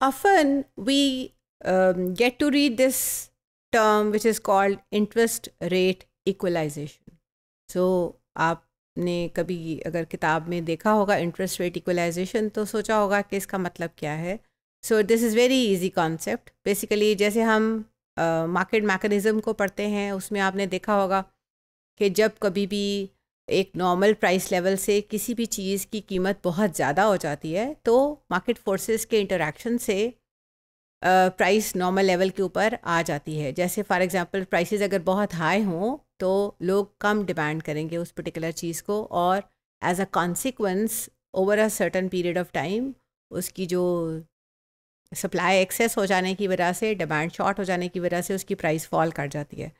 often we um, get to read this term which is called interest rate equalization. So आपने कभी अगर किताब में देखा होगा इंटरेस्ट रेट इक्वलाइजेशन तो सोचा होगा कि इसका मतलब क्या है so this is very easy concept basically जैसे हम मार्केट uh, मैकेनिज़्म को पढ़ते हैं उसमें आपने देखा होगा कि जब कभी भी एक नॉर्मल प्राइस लेवल से किसी भी चीज़ की कीमत बहुत ज़्यादा हो जाती है तो मार्केट फोर्सेस के इंटरेक्शन से प्राइस नॉर्मल लेवल के ऊपर आ जाती है जैसे फॉर एग्जांपल प्राइसेस अगर बहुत हाई हों तो लोग कम डिमांड करेंगे उस पर्टिकुलर चीज़ को और as a consequence over a certain period of time उसकी जो सप्लाई एक्सेस हो जाने की वजह से डिमांड शॉर्ट हो जाने की वजह से उसकी प्राइस फॉल कर जाती है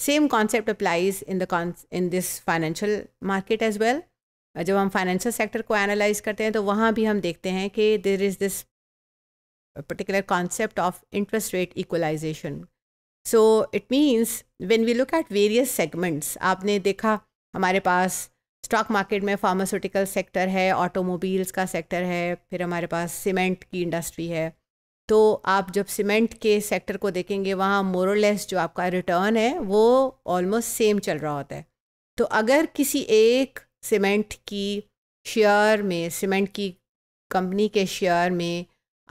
same concept applies in the in this financial market as well जब हम फाइनेंशियल सेक्टर को एनालाइज करते हैं तो वहाँ भी हम देखते हैं कि there is this particular concept of interest rate equalisation so it means when we look at various segments आपने देखा हमारे पास स्टॉक मार्केट में फार्मास्यूटिकल सेक्टर है ऑटोमोबाइल्स का सेक्टर है फिर हमारे पास सीमेंट की इंडस्ट्री है तो आप जब सीमेंट के सेक्टर को देखेंगे वहाँ मोरलेस जो आपका रिटर्न है वो ऑलमोस्ट सेम चल रहा होता है तो अगर किसी एक सीमेंट की शेयर में सीमेंट की कंपनी के शेयर में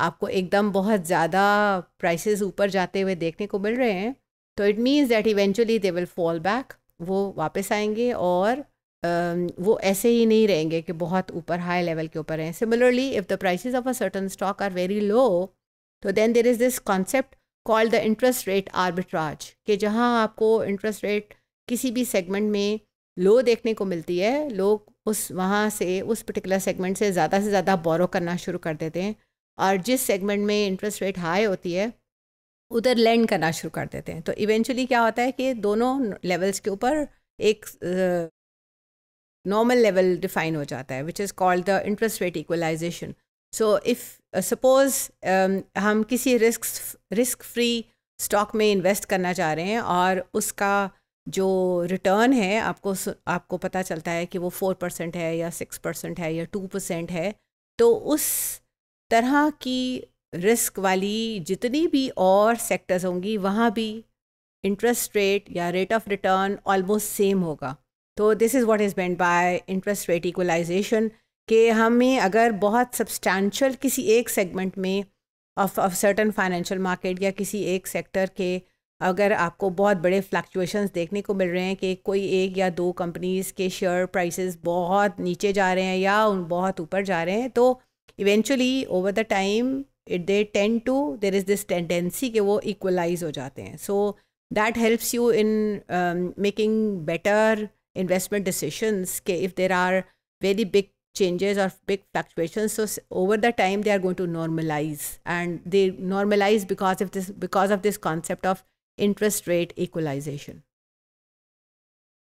आपको एकदम बहुत ज़्यादा प्राइसेस ऊपर जाते हुए देखने को मिल रहे हैं तो it means that eventually they will fall back वो वापस आएंगे और वो ऐसे ही नहीं रहेंगे कि बहुत ऊपर हाई लेवल के ऊपर हैं similarly if the prices of a certain stock are very low तो then there is this concept called the interest rate arbitrage कि जहाँ आपको इंटरेस्ट रेट किसी भी सेगमेंट में लो देखने को मिलती है लोग उस वहाँ से उस पर्टिकुलर सेगमेंट से ज़्यादा से ज़्यादा बोरो करना शुरू कर देते हैं और जिस सेगमेंट में इंटरेस्ट रेट हाई होती है उधर लैंड करना शुरू कर देते हैं तो इवेंचुअली क्या होता है कि दोनों लेवल्स के ऊपर एक नॉर्मल लेवल डिफाइन हो जाता है which is called the interest rate equalisation so if suppose हम किसी रिस्क रिस्क फ्री स्टॉक में इन्वेस्ट करना चाह रहे हैं और उसका जो रिटर्न है आपको आपको पता चलता है कि वो फोर परसेंट है या सिक्स परसेंट है या टू परसेंट है तो उस तरह की रिस्क वाली जितनी भी और सेक्टर्स होंगी वहाँ भी इंटरेस्ट रेट या rate of return almost same होगा तो this is what is meant by interest rate equalisation कि हमें अगर बहुत सब्सटैंशल किसी एक सेगमेंट में of of certain financial market या किसी एक सेक्टर के अगर आपको बहुत बड़े फ्लक्चुएशंस देखने को मिल रहे हैं कि कोई एक या दो कंपनीज़ के शेयर प्राइसेस बहुत नीचे जा रहे हैं या उन बहुत ऊपर जा रहे हैं तो eventually over the time it they tend to there is this tendency कि वो इक्वलाइज हो जाते हैं so that helps you in making better investment decisions के if there are very big changes or big fluctuations so over the time they are going to normalize and they normalize because of this because of this concept of interest rate equalization